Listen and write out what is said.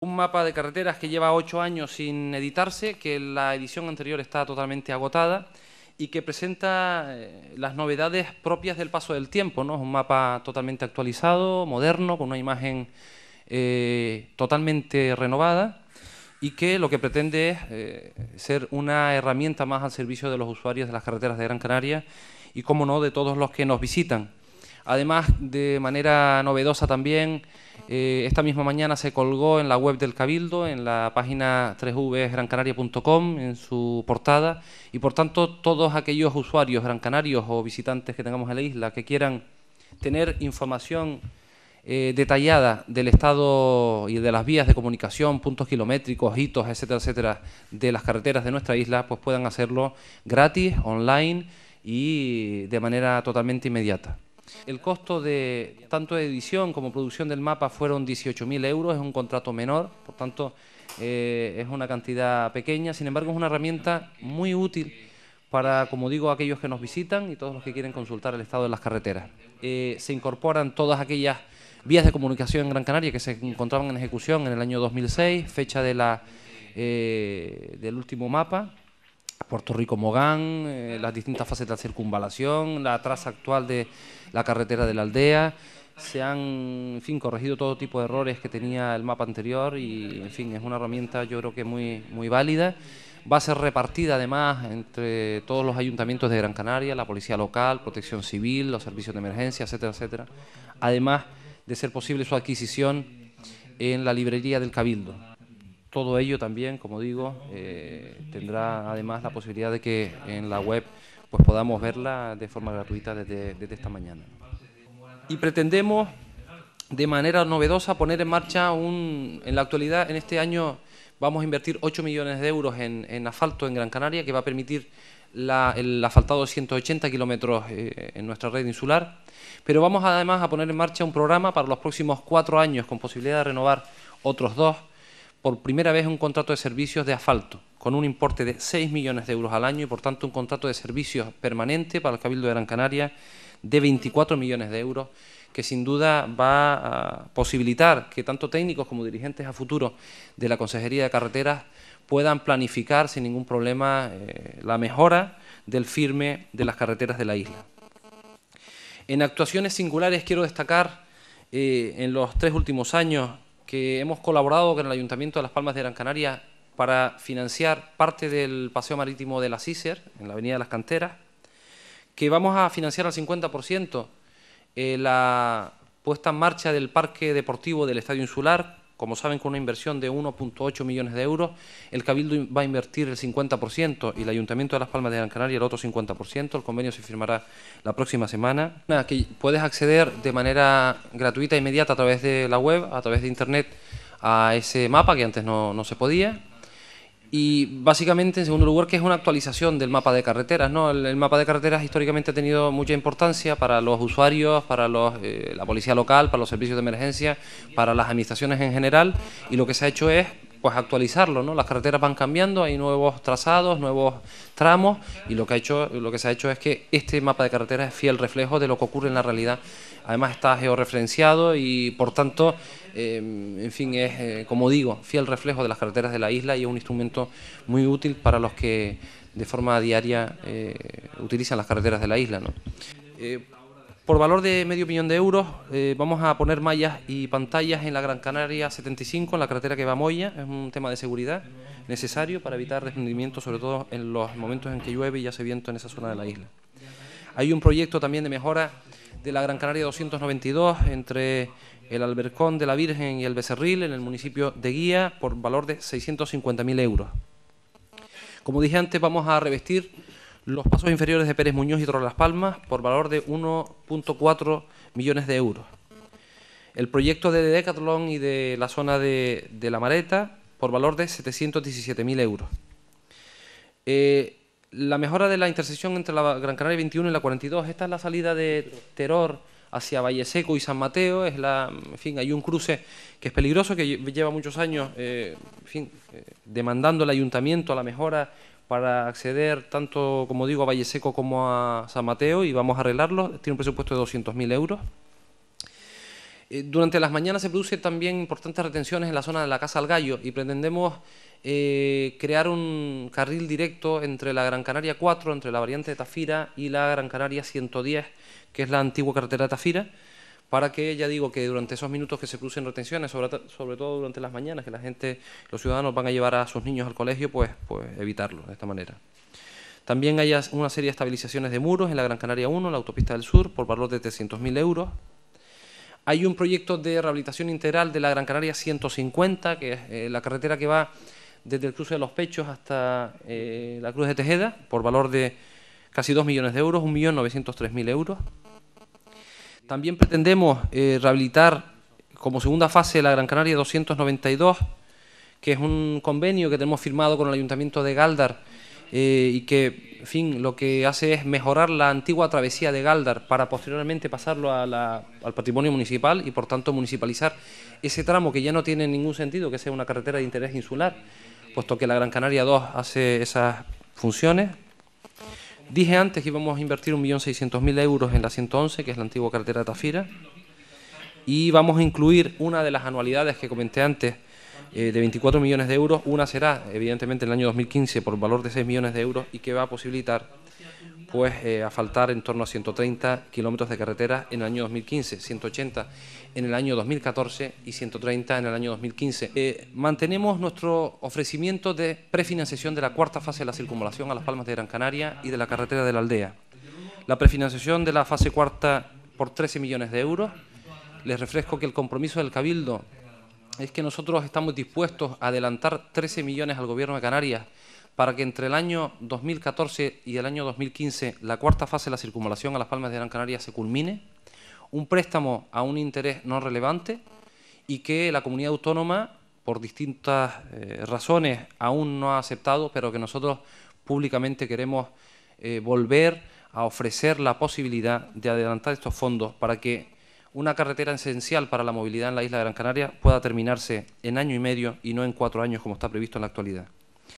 Un mapa de carreteras que lleva ocho años sin editarse, que la edición anterior está totalmente agotada y que presenta eh, las novedades propias del paso del tiempo. ¿no? Es un mapa totalmente actualizado, moderno, con una imagen eh, totalmente renovada y que lo que pretende es eh, ser una herramienta más al servicio de los usuarios de las carreteras de Gran Canaria y, como no, de todos los que nos visitan. Además, de manera novedosa también, eh, esta misma mañana se colgó en la web del Cabildo, en la página 3vgrancanaria.com, en su portada, y por tanto todos aquellos usuarios grancanarios o visitantes que tengamos en la isla que quieran tener información eh, detallada del estado y de las vías de comunicación, puntos kilométricos, hitos, etcétera, etcétera, de las carreteras de nuestra isla, pues puedan hacerlo gratis, online y de manera totalmente inmediata. El costo de tanto edición como producción del mapa fueron 18.000 euros, es un contrato menor, por tanto eh, es una cantidad pequeña, sin embargo es una herramienta muy útil para, como digo, aquellos que nos visitan y todos los que quieren consultar el estado de las carreteras. Eh, se incorporan todas aquellas vías de comunicación en Gran Canaria que se encontraban en ejecución en el año 2006, fecha eh, del último mapa, Puerto Rico-Mogán, eh, las distintas fases de la circunvalación, la traza actual de la carretera de la aldea. Se han en fin, corregido todo tipo de errores que tenía el mapa anterior y en fin, es una herramienta yo creo que muy, muy válida. Va a ser repartida además entre todos los ayuntamientos de Gran Canaria, la policía local, protección civil, los servicios de emergencia, etcétera, etcétera. Además de ser posible su adquisición en la librería del Cabildo todo ello también, como digo, eh, tendrá además la posibilidad de que en la web pues podamos verla de forma gratuita desde, esta mañana. Y pretendemos de manera novedosa poner en marcha un, en la actualidad, en este año vamos a invertir 8 millones de euros en, asfalto en Gran Canaria, que va a permitir el asfaltado de 180 kilómetros eh, en nuestra red insular. Pero vamos además a poner en marcha un programa para los próximos cuatro años, con posibilidad de renovar otros dos, por primera vez un contrato de servicios de asfalto, con un importe de 6 millones de euros al año y, por tanto, un contrato de servicios permanente para el Cabildo de Gran Canaria de 24 millones de euros, que sin duda va a posibilitar que tanto técnicos como dirigentes a futuro de la Consejería de Carreteras puedan planificar sin ningún problema eh, la mejora del firme de las carreteras de la isla. En actuaciones singulares quiero destacar eh, en los tres últimos años que hemos colaborado con el Ayuntamiento de Las Palmas de Gran Canaria para financiar parte del paseo marítimo de la CICER, en la Avenida de las Canteras, que vamos a financiar al 50% eh, la puesta en marcha del parque deportivo del Estadio Insular, como saben, con una inversión de 1.8 millones de euros, el Cabildo va a invertir el 50% y el Ayuntamiento de Las Palmas de Gran Canaria el otro 50%. El convenio se firmará la próxima semana. Aquí puedes acceder de manera gratuita e inmediata a través de la web, a través de Internet, a ese mapa que antes no, no se podía. Y básicamente, en segundo lugar, que es una actualización del mapa de carreteras. ¿no? El, mapa de carreteras históricamente ha tenido mucha importancia para los usuarios, para los, eh, la policía local, para los servicios de emergencia, para las administraciones en general. Y lo que se ha hecho es pues actualizarlo, ¿no? Las carreteras van cambiando, hay nuevos trazados, nuevos tramos y lo que ha hecho, lo que se ha hecho es que este mapa de carreteras es fiel reflejo de lo que ocurre en la realidad. Además está georreferenciado y por tanto, eh, en fin, es eh, como digo, fiel reflejo de las carreteras de la isla y es un instrumento muy útil para los que de forma diaria eh, utilizan las carreteras de la isla, ¿no? Por valor de medio millón de euros eh, vamos a poner mallas y pantallas en la Gran Canaria 75, en la carretera que va a Moya. Es un tema de seguridad necesario para evitar desprendimientos sobre todo en los momentos en que llueve y hace viento en esa zona de la isla. Hay un proyecto también de mejora de la Gran Canaria 292 entre el Albercón de la Virgen y el Becerril en el municipio de Guía por valor de 650.000 euros. Como dije antes, vamos a revestir los pasos inferiores de Pérez Muñoz y Torre Las Palmas por valor de 1.4 millones de euros. El proyecto de Decathlon y de la zona de, La Mareta por valor de 717.000 euros. Eh, la mejora de la intersección entre la Gran Canaria 21 y la 42, esta es la salida de Teror hacia Valle Seco y San Mateo, es la, en fin, hay un cruce que es peligroso, que lleva muchos años eh, fin, eh, demandando el ayuntamiento a la mejora para acceder tanto, como digo, a Valle Seco como a San Mateo y vamos a arreglarlo. Tiene un presupuesto de 200.000 euros. Eh, durante las mañanas se producen también importantes retenciones en la zona de la Casa al Gallo y pretendemos eh, crear un carril directo entre la Gran Canaria 4, entre la variante de Tafira y la Gran Canaria 110, que es la antigua carretera de Tafira para que ya digo que durante esos minutos que se producen retenciones, sobre, todo durante las mañanas, que la gente, los ciudadanos van a llevar a sus niños al colegio, pues, pues evitarlo de esta manera. También hay una serie de estabilizaciones de muros en la Gran Canaria 1, la autopista del sur, por valor de 300.000 euros. Hay un proyecto de rehabilitación integral de la Gran Canaria 150, que es eh, la carretera que va desde el cruce de los Pechos hasta eh, la Cruz de Tejeda, por valor de casi 2 millones de euros, 1.903.000 euros también pretendemos eh, rehabilitar como segunda fase la Gran Canaria 292, que es un convenio que tenemos firmado con el Ayuntamiento de Galdar eh, y que, en fin, lo que hace es mejorar la antigua travesía de Galdar para posteriormente pasarlo al patrimonio municipal y, por tanto, municipalizar ese tramo que ya no tiene ningún sentido, que sea una carretera de interés insular, puesto que la Gran Canaria 2 hace esas funciones Dije antes que íbamos a invertir 1.600.000 euros en la 111, que es la antigua cartera Tafira, y vamos a incluir una de las anualidades que comenté antes, eh, de 24 millones de euros. Una será, evidentemente, en el año 2015 por valor de 6 millones de euros y que va a posibilitar pues eh, a faltar en torno a 130 kilómetros de carretera en el año 2015, 180 en el año 2014 y 130 en el año 2015. Eh, mantenemos nuestro ofrecimiento de prefinanciación de la cuarta fase de la circunvalación a Las Palmas de Gran Canaria y de la carretera de la aldea. La prefinanciación de la fase cuarta por 13 millones de euros. Les refresco que el compromiso del Cabildo es que nosotros estamos dispuestos a adelantar 13 millones al Gobierno de Canarias para que entre el año 2014 y el año 2015 la cuarta fase de la circunvalación a las Palmas de Gran Canaria se culmine, un préstamo a un interés no relevante y que la comunidad autónoma, por distintas eh, razones, aún no ha aceptado, pero que nosotros públicamente queremos eh, volver a ofrecer la posibilidad de adelantar estos fondos para que una carretera esencial para la movilidad en la isla de Gran Canaria pueda terminarse en año y medio y no en cuatro años como está previsto en la actualidad.